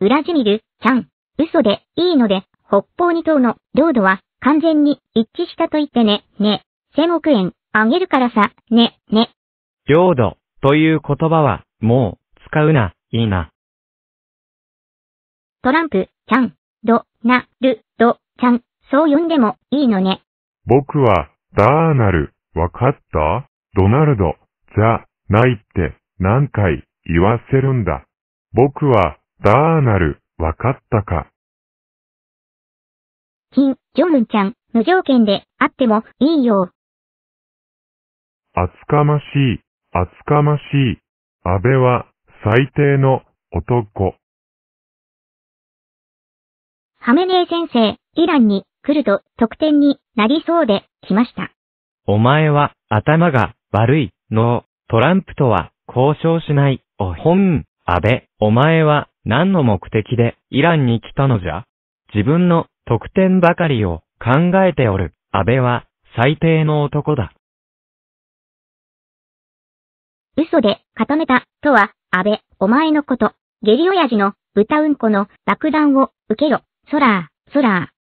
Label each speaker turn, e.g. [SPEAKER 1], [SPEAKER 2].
[SPEAKER 1] ウラジミル、ちゃん、嘘でいいので、北方二島の領土は完全に一致したと言ってね、ね、1000億円あげるからさ、ね、ね。
[SPEAKER 2] 領土という言葉はもう使うな、いいな。
[SPEAKER 1] トランプ、ちゃん、ド、な、ル、ド、ちゃん、そう呼んでもいいのね。
[SPEAKER 2] 僕
[SPEAKER 3] は、ダーナル、わかったドナルド、じゃ、ないって、何回、言わせるんだ。僕は、ダーナル、わかった
[SPEAKER 1] か。金、ジョムンちゃん、無条件で、あっても、いいよ。厚かましい、厚かましい。
[SPEAKER 3] 安倍は、最低の、男。
[SPEAKER 1] ハメネー先生、イランに、来ると、得点になりそうで、来ました。
[SPEAKER 2] お前は、頭が、悪い、の、トランプとは、交渉しない、おほん、安倍、お前は、何の目的でイランに来たのじゃ自分の得点ばかりを考えておる安倍は最低の男だ。
[SPEAKER 1] 嘘で固めたとは、安倍、お前のこと、ゲリオヤジの豚うんこの爆弾を受けろ、ソラー、ソラー。